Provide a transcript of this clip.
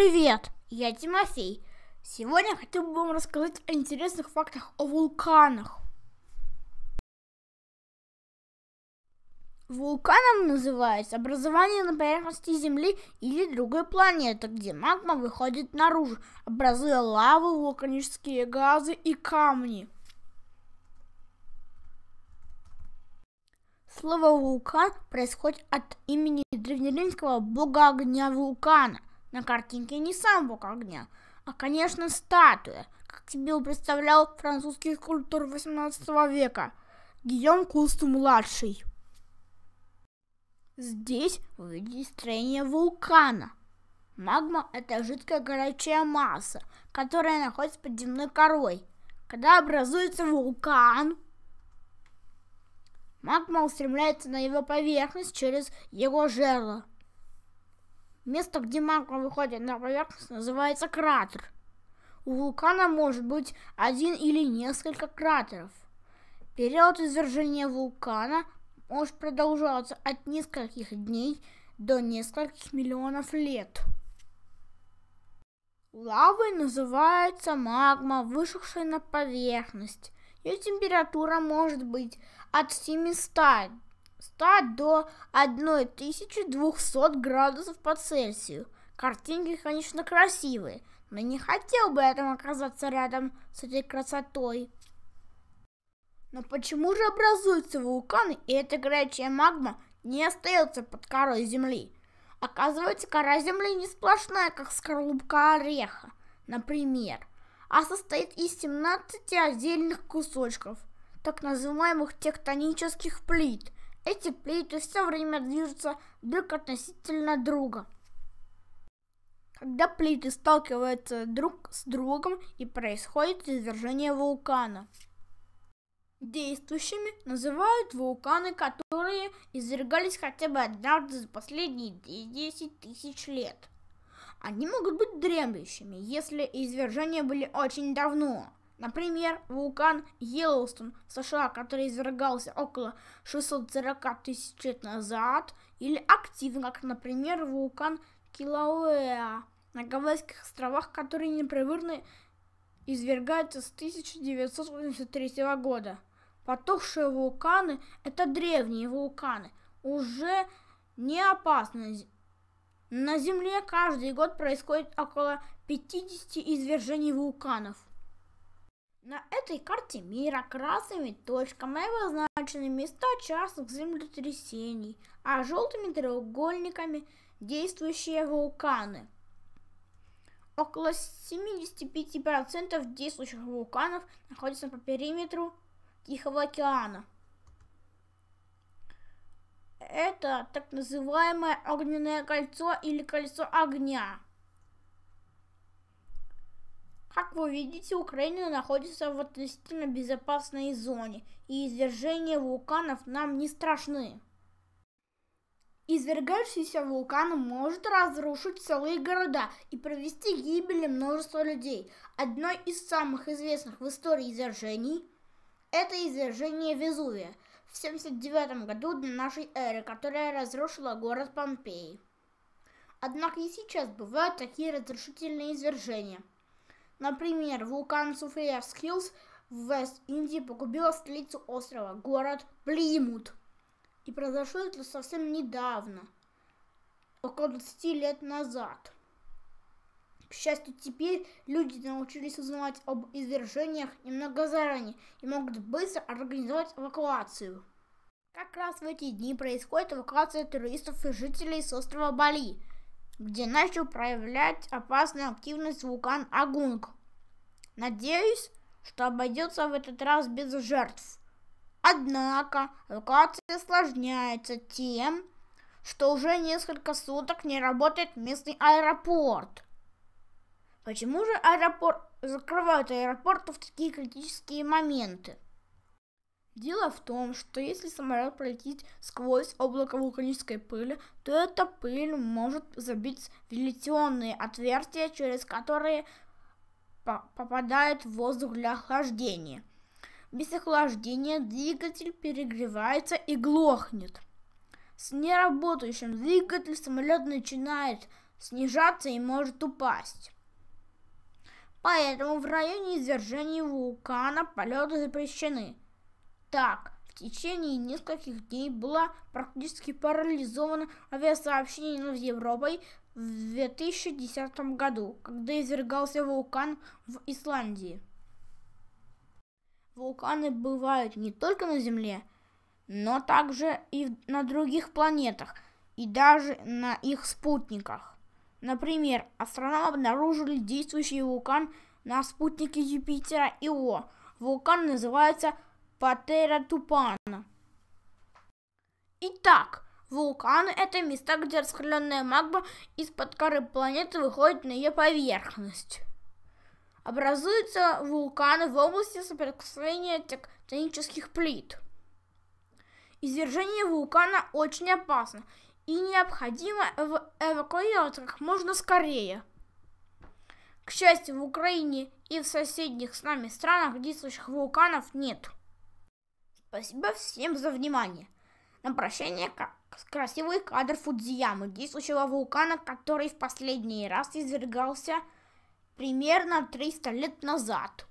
Привет, я Тимофей. Сегодня хотел бы вам рассказать о интересных фактах о вулканах. Вулканом называется образование на поверхности Земли или другой планеты, где магма выходит наружу, образуя лаву, вулканические газы и камни. Слово «вулкан» происходит от имени древнеримского бога огня вулкана, на картинке не сам бог огня, а, конечно, статуя, как тебе представлял французский скульптор 18 века Гийом Кусту-младший. Здесь вы видите строение вулкана. Магма – это жидкая горячая масса, которая находится под земной корой. Когда образуется вулкан, магма устремляется на его поверхность через его жерло. Место, где магма выходит на поверхность, называется кратер. У вулкана может быть один или несколько кратеров. Период извержения вулкана может продолжаться от нескольких дней до нескольких миллионов лет. Лавой называется магма, вышедшая на поверхность. Ее температура может быть от 700 100 до 1200 градусов по Цельсию. Картинки, конечно, красивые, но не хотел бы этом оказаться рядом с этой красотой. Но почему же образуются вулканы, и эта горячая магма не остается под корой земли? Оказывается, кора земли не сплошная, как скорлупка ореха, например, а состоит из 17 отдельных кусочков, так называемых тектонических плит – эти плиты все время движутся друг относительно друга. Когда плиты сталкиваются друг с другом и происходит извержение вулкана. Действующими называют вулканы, которые извергались хотя бы однажды за последние 10 тысяч лет. Они могут быть дремлющими, если извержения были очень давно. Например, вулкан Йеллоустон в США, который извергался около 640 тысяч лет назад, или активен, как, например, вулкан Килауэа на Гавайских островах, которые непрерывно извергаются с 1983 года. Потухшие вулканы – это древние вулканы, уже не опасные. На Земле каждый год происходит около 50 извержений вулканов. На этой карте мира красными точками обозначены места частых землетрясений, а желтыми треугольниками действующие вулканы. Около 75% действующих вулканов находятся по периметру Тихого океана. Это так называемое огненное кольцо или кольцо огня. Как вы видите, Украина находится в относительно безопасной зоне, и извержения вулканов нам не страшны. Извергающийся вулкан может разрушить целые города и привести к гибели множества людей. Одно из самых известных в истории извержений – это извержение Везувия в 79 году до нашей эры, которое разрушило город Помпеи. Однако и сейчас бывают такие разрушительные извержения – Например, вулкан Суфриерс Хиллс в Вест-Индии погубила столицу острова, город Плимут. И произошло это совсем недавно, около 20 лет назад. К счастью, теперь люди научились узнавать об извержениях немного заранее и могут быстро организовать эвакуацию. Как раз в эти дни происходит эвакуация туристов и жителей с острова Бали, где начал проявлять опасную активность вулкан Агунг. Надеюсь, что обойдется в этот раз без жертв. Однако локация осложняется тем, что уже несколько суток не работает местный аэропорт. Почему же аэропорт закрывают аэропорты в такие критические моменты? Дело в том, что если самолет пролетит сквозь облако вулканической пыли, то эта пыль может забить вентиляционные отверстия, через которые попадает в воздух для охлаждения. Без охлаждения двигатель перегревается и глохнет. С неработающим двигателем самолет начинает снижаться и может упасть. Поэтому в районе извержения вулкана полеты запрещены. Так, в течение нескольких дней была практически парализована авиасообщение над Европой в 2010 году, когда извергался вулкан в Исландии. Вулканы бывают не только на Земле, но также и на других планетах, и даже на их спутниках. Например, астрономы обнаружили действующий вулкан на спутнике Юпитера Ио. Вулкан называется Патера Тупана. Итак, вулканы – это места, где раскаленная магма из-под коры планеты выходит на ее поверхность. Образуются вулканы в области соприкосновения тектонических плит. Извержение вулкана очень опасно и необходимо эв эвакуировать как можно скорее. К счастью, в Украине и в соседних с нами странах действующих вулканов нет. Спасибо всем за внимание. На прощание красивый кадр Фудзиямы, действующего вулкана, который в последний раз извергался примерно 300 лет назад.